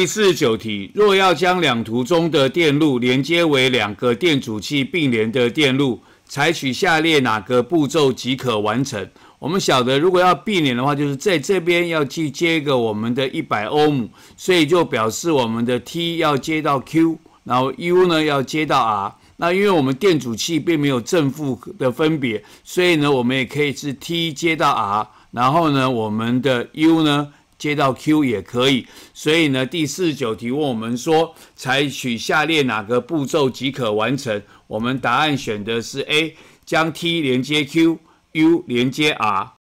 第四十九题，若要将两图中的电路连接为两个电阻器并联的电路，采取下列哪个步骤即可完成？我们晓得，如果要并联的话，就是在这边要去接一个我们的一百欧姆，所以就表示我们的 T 要接到 Q，然后 U 呢要接到 R。那因为我们电阻器并没有正负的分别，所以呢，我们也可以是 T 接到 R，然后呢，我们的 U 呢。接到 Q 也可以，所以呢，第四十九题问我们说，采取下列哪个步骤即可完成？我们答案选的是 A，将 T 连接 Q，U 连接 R。